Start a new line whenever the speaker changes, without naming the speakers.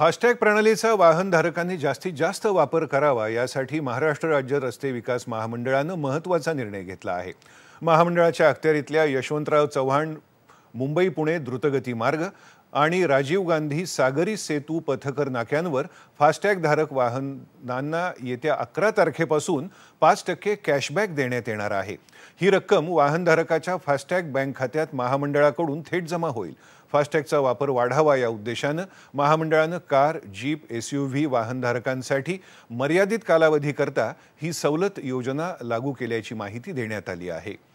FASTag प्रणालीचा वाहनधारकांनी जास्तीत जास्त वापर करावा यासाठी महाराष्ट्र राज्य रस्ते विकास महामंडळानं महत्त्वाचा निर्णय घेतला आहे महामंडळाच्या अखत्यारीतल्या यशवंतराव चव्हाण मुंबई पुणे द्रुतगती मार्ग आणि राजीव गांधी सागरी सेतू पथकर नाक्यांवर फास्टॅगधारक वाहनांना येत्या अकरा तारखेपासून पाच टक्के कॅशबॅक देण्यात येणार आहे ही रक्कम वाहनधारकाच्या फास्टॅग बँक खात्यात महामंडळाकडून थेट जमा होईल फास्टॅगचा वापर वाढावा या उद्देशानं महामंडळानं car jeep S U V वाहनधारकांसाठी मर्यादित कालावधीकरता ही सवलत योजना लागू केल्याची माहिती देण्यात आली आहे